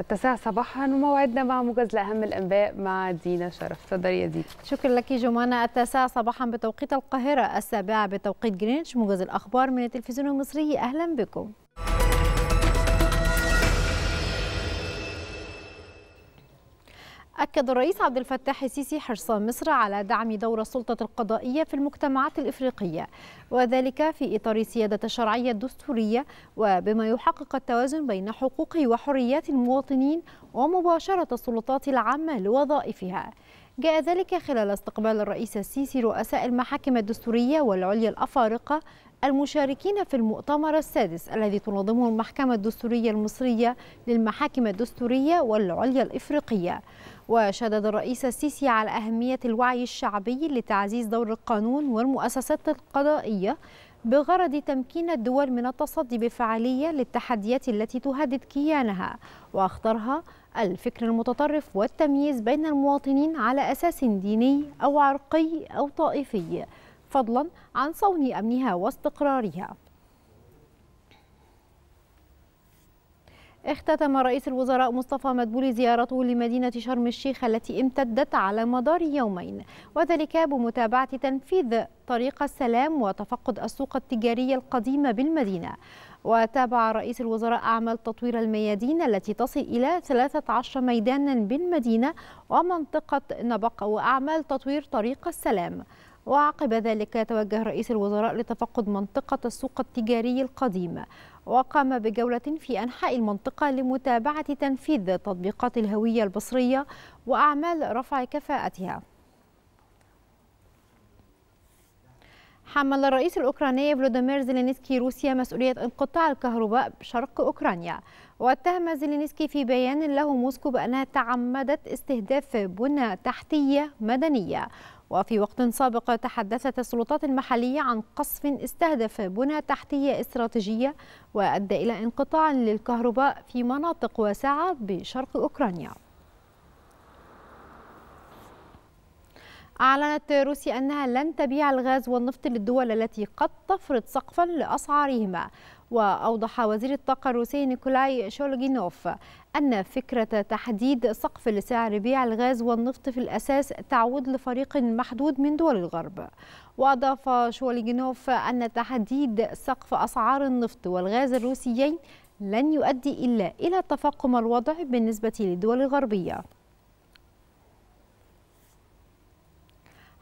التاسعة صباحا وموعدنا مع موجز لأهم الأنباء مع دينا شرف تفضلي يا دينا شكرا لك جمانة التاسعة صباحا بتوقيت القاهرة السابعة بتوقيت جرينتش موجز الأخبار من التلفزيون المصري أهلا بكم أكد الرئيس عبد الفتاح السيسي حرص مصر على دعم دور السلطة القضائية في المجتمعات الإفريقية وذلك في إطار سيادة الشرعية الدستورية وبما يحقق التوازن بين حقوق وحريات المواطنين ومباشرة السلطات العامة لوظائفها جاء ذلك خلال استقبال الرئيس السيسي رؤساء المحاكم الدستورية والعليا الأفارقة المشاركين في المؤتمر السادس الذي تنظمه المحكمة الدستورية المصرية للمحاكم الدستورية والعليا الإفريقية وشدد الرئيس السيسي على أهمية الوعي الشعبي لتعزيز دور القانون والمؤسسات القضائية بغرض تمكين الدول من التصدي بفعالية للتحديات التي تهدد كيانها وأخطرها الفكر المتطرف والتمييز بين المواطنين على أساس ديني أو عرقي أو طائفي فضلا عن صون أمنها واستقرارها اختتم رئيس الوزراء مصطفى مدبولي زيارته لمدينة شرم الشيخ التي امتدت على مدار يومين وذلك بمتابعة تنفيذ طريق السلام وتفقد السوق التجارية القديمة بالمدينة وتابع رئيس الوزراء أعمال تطوير الميادين التي تصل إلى 13 ميدانا بالمدينة ومنطقة نبق وأعمال تطوير طريق السلام وعقب ذلك توجه رئيس الوزراء لتفقد منطقة السوق التجاري القديم وقام بجولة في أنحاء المنطقة لمتابعة تنفيذ تطبيقات الهوية البصرية وأعمال رفع كفاءتها حمل الرئيس الأوكراني فلوديمير زيلينسكي روسيا مسؤولية انقطاع الكهرباء بشرق أوكرانيا واتهم زيلينسكي في بيان له موسكو بأنها تعمدت استهداف بنى تحتية مدنية وفي وقت سابق تحدثت السلطات المحلية عن قصف استهدف بنى تحتية استراتيجية وأدى إلى انقطاع للكهرباء في مناطق واسعة بشرق أوكرانيا أعلنت روسيا أنها لن تبيع الغاز والنفط للدول التي قد تفرض سقفا لأسعارهما وأوضح وزير الطاقة الروسي نيكولاي شولجينوف أن فكرة تحديد سقف لسعر بيع الغاز والنفط في الأساس تعود لفريق محدود من دول الغرب وأضاف شولجينوف أن تحديد سقف أسعار النفط والغاز الروسيين لن يؤدي إلا إلى تفاقم الوضع بالنسبة للدول الغربية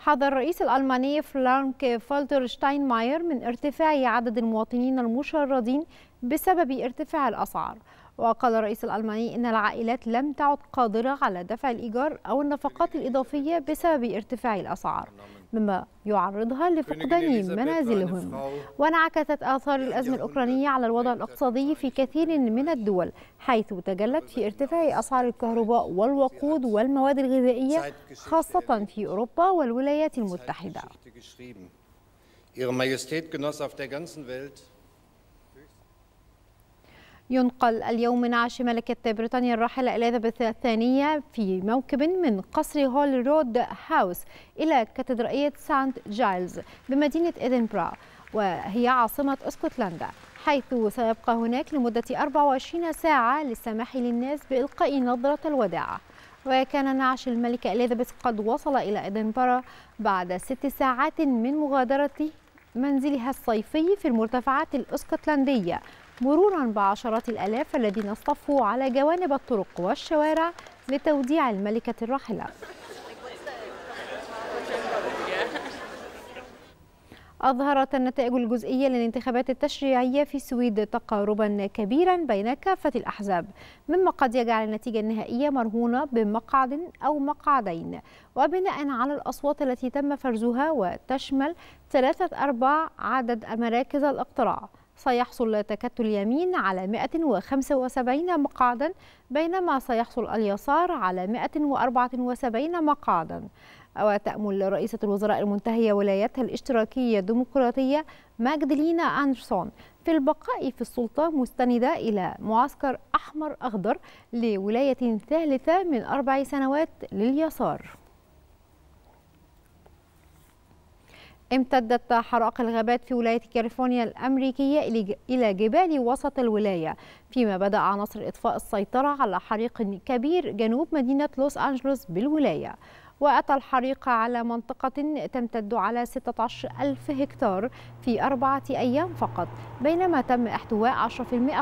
حذر الرئيس الألماني فرانك فالتر شتاينماير من ارتفاع عدد المواطنين المشردين بسبب ارتفاع الأسعار وقال الرئيس الألماني إن العائلات لم تعد قادرة على دفع الإيجار أو النفقات الإضافية بسبب ارتفاع الأسعار مما يعرضها لفقدان منازلهم وانعكست آثار الأزمة الأوكرانية على الوضع الاقتصادي في كثير من الدول حيث تجلت في ارتفاع أسعار الكهرباء والوقود والمواد الغذائية خاصة في أوروبا والولايات المتحدة. Ihre Majestät genoss auf der ganzen Welt ينقل اليوم من عاش ملكة بريطانيا الراحلة إليزابيث الثانية في موكب من قصر هول رود هاوس إلى كاتدرائية سانت جايلز بمدينة إدنبرا وهي عاصمة اسكتلندا حيث سيبقى هناك لمدة 24 ساعة للسماح للناس بإلقاء نظرة الوداع وكان نعش الملكة إليزابيث قد وصل إلى إدنبرا بعد ست ساعات من مغادرة منزلها الصيفي في المرتفعات الاسكتلندية مرورا بعشرات الآلاف الذين اصطفوا على جوانب الطرق والشوارع لتوديع الملكة الراحلة أظهرت النتائج الجزئية للانتخابات التشريعية في السويد تقاربا كبيرا بين كافة الأحزاب مما قد يجعل النتيجة النهائية مرهونة بمقعد أو مقعدين وبناء على الأصوات التي تم فرزها وتشمل ثلاثة أرباع عدد مراكز الاقتراع سيحصل تكتل اليمين على 175 مقعدا بينما سيحصل اليسار على 174 مقعدا وتأمل رئيسة الوزراء المنتهية ولايتها الاشتراكية الديمقراطية ماجدلينا أندرسون في البقاء في السلطة مستندة إلى معسكر أحمر أخضر لولاية ثالثة من أربع سنوات لليسار امتدت حرائق الغابات في ولاية كاليفورنيا الأمريكية إلى جبال وسط الولاية فيما بدأ عناصر إطفاء السيطرة على حريق كبير جنوب مدينة لوس أنجلوس بالولاية وأتى الحريق على منطقة تمتد على 16 ألف هكتار في أربعة أيام فقط بينما تم احتواء 10%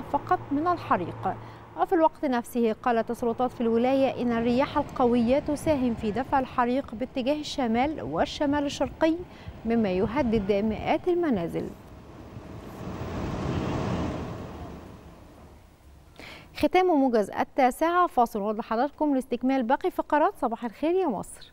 فقط من الحريق وفي الوقت نفسه قالت السلطات في الولاية إن الرياح القوية تساهم في دفع الحريق باتجاه الشمال والشمال الشرقي مما يهدد مئات المنازل ختام موجز التاسعة فاصل ولحضراتكم لاستكمال باقي فقرات صباح الخير يا مصر